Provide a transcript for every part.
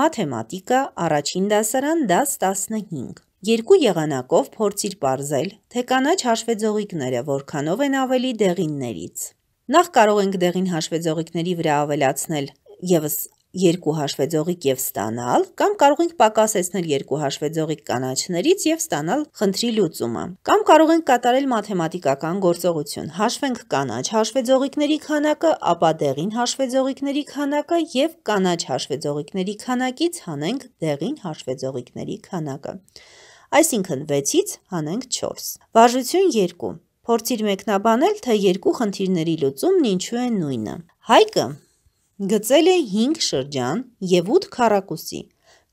մաթեմատիկա, առաջին դասարան, դաս 15։ Երկու եղանակով փորձիր ողրզել, թե կանաչ հաշվեձողիկները որքանով են ավելի դեղիններից։ Նախ կարող ենք դեղին հաշվեձողիկների վրա ավելացնել եւս երկու հաշվեձողիկ եւ ստանալ կամ կարող ենք պակասեցնել երկու հաշվեձողիկ կանաչներից եւ ստանալ խնդրի լուծումը կամ կարող ենք կատարել մաթեմատիկական գործողություն հաշվենք կանաչ հաշվեձողիկների քանակը ապա դեղին հաշվեձողիկների քանակը եւ կանաչ հաշվեձողիկների քանակից հանենք դեղին հաշվեձողիկների քանակը այսինքն 6-ից հանենք 4 վարժություն 2 Փորձիր մեկնաբանել, թե երկու խնդիրների լուծումն ինչու է նույնը։ Հայկը Գծել է 5 շրջան եւ 8 քառակուսի։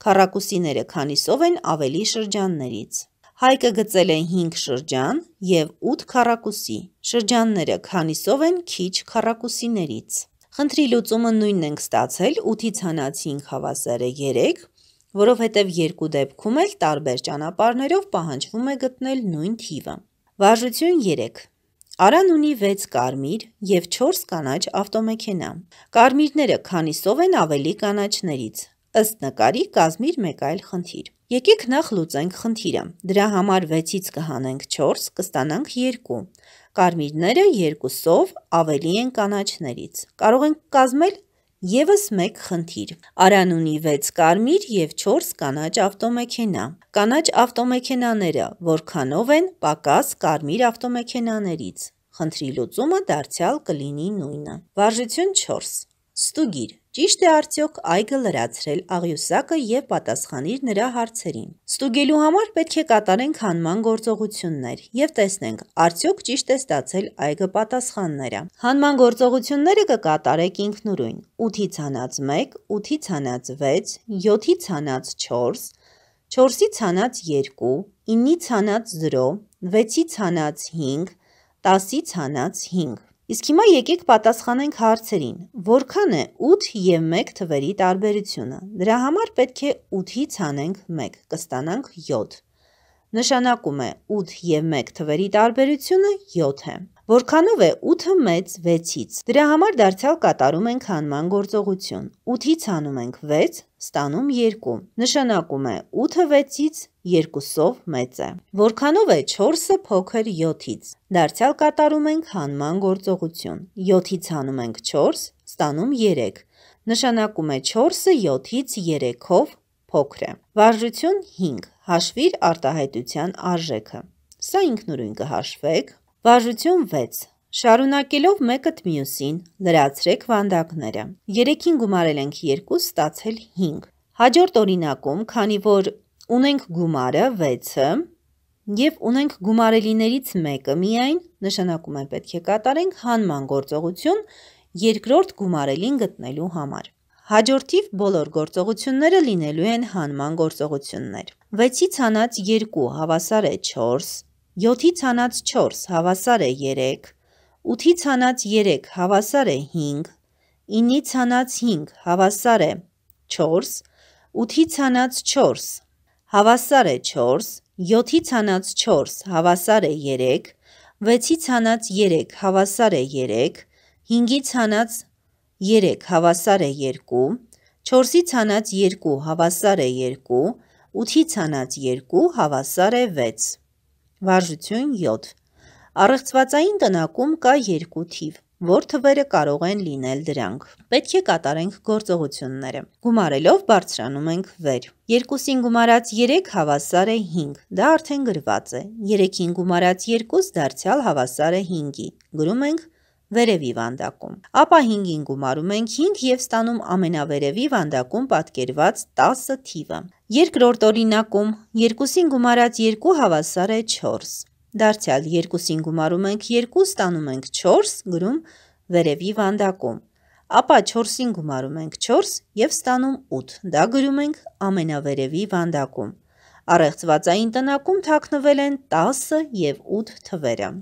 Քառակուսիները քանիսով են ավելի շրջաններից։ Հայկը գծել է 5 շրջան եւ 8 քառակուսի։ Շրջանները քանիսով են քիչ քառակուսիներից։ Խնդրի լուծումը նույնն ենք ստացել 8-ից հանած 5 հավասարը 3, որովհետև երկու դեպքում էլ տարբեր ճանապարներով պահանջվում է գտնել նույն թիվը։ Վարժություն 3 Արան ունի 6 կարմիր եւ 4 կանաչ ավտոմեքենա։ Կարմիրները քանիսով են ավելի կանաչներից։ Ըստ նկարի կազմիր մեկ այլ խնդիր։ Եկեք նախ լուծենք խնդիրը։ Դրա համար 6-ից կհանենք 4, կստանանք 2։ Կարմիրները 2-ով ավելի են կանաչներից։ Կարող ենք կազմել Եվս մեկ խնդիր։ Արան ունի 6 կարմիր եւ 4 կանաչ ավտոմեքենա։ Կանաչ ավտոմեքենաները որքանով են պակաս կարմիր ավտոմեքենաներից։ Խնդրի լուծումը դարձյալ կլինի նույնը։ Վարժություն 4. Ստուգիր Ճիշտ է արդյոք այգը լրացրել աղյուսակը եւ պատասխանիր նրա հարցերին։ Ստուգելու համար պետք է կատարենք հանման գործողություններ եւ տեսնենք արդյոք ճիշտ է ստացել այգը պատասխանները։ Հանման գործողությունները կկատարեք ինքնուրույն՝ 8-ից հանած 1, 8-ից հանած 6, 7-ից հանած 4, 4-ից հանած 2, 9-ից հանած 0, 6-ից հանած 5, 10-ից հանած 5։ Իսկ հիմա եկեք պատասխանենք հարցերին։ Որքան է 8 եւ 1 թվերի տարբերությունը։ Դրա համար պետք է 8-ից հանենք 1, կստանանք 7։ Նշանակում է 8 եւ 1 թվերի տարբերությունը 7 է։ Որքանով է 8-ը մեծ 6-ից։ Դրա համար դարձյալ կատարում ենք հանման գործողություն։ 8-ից հանում ենք 6, ստանում 2։ Նշանակում է 8-ը 6-ից 2-ով մեծ է։ Որքանով է 4-ը փոքր 7-ից։ Դարձյալ կատարում ենք հանման գործողություն։ 7-ից հանում ենք 4, ստանում 3։ Նշանակում է 4-ը 7-ից 3-ով փոքր է։ Վարժություն 5. Հաշվիր արտահայտության արժեքը։ Սա ինքնուրույն կհաշվեք, Վարժություն 6. Շարունակելով մեկըտ մյուսին, լրացրեք վանդակները։ 3-ին գումարել ենք 2, ստացել 5։ Հաջորդ օրինակում, քանի որ ունենք գումարը 6-ը եւ ունենք գումարելիներից մեկը միայն, նշանակում է պետք է կատարենք հանման գործողություն երկրորդ գումարելին գտնելու համար։ Հաջորդիվ բոլոր գործողությունները լինելու են հանման գործողություններ։ 6-ից հանած 2 հավասար է 4, 7-ից հանած 4 հավասար է 3, 8-ից հանած 3 հավասար է 5, 9-ից հանած 5 հավասար է 4, 8-ից հանած 4 հավասար է 4, 7-ից հանած 4 հավասար է 3, 6-ից հանած 3 հավասար է 3, 5-ից հանած 3 հավասար է 2, 4-ից հանած 2 հավասար է 2, 8-ից հանած 2 հավասար է 6։ Վարժություն 7. Առեղծվածային տնակում կա երկու թիվ, որ թվերը կարող են լինել դրանք։ Պետք է կատարենք գործողությունները։ Գումարելով բարձրանում ենք վեր։ 2-ին գումարած 3 հավասար է 5, դա արդեն գրված է։ 3-ին գումարած 2 դարձյալ հավասար է 5-ի։ Գրում ենք 2 վերևի վանդակում։ Ապա 5-ին գումարում ենք 5 եւ ստանում ամենավերևի վանդակում պատկերված 10 թիվը։ Երկրորդ օրինակում 2-ին գումարած 2 հավասար է 4։ Դարձյալ 2-ին գումարում ենք 2, ստանում ենք 4, գրում վերևի վանդակում։ Ապա 4-ին գումարում ենք 4 եւ ստանում 8։ Դա գրում ենք ամենավերևի վանդակում։ Առեղծվածային տնակում թաքնվել են 10 եւ 8 թվերը։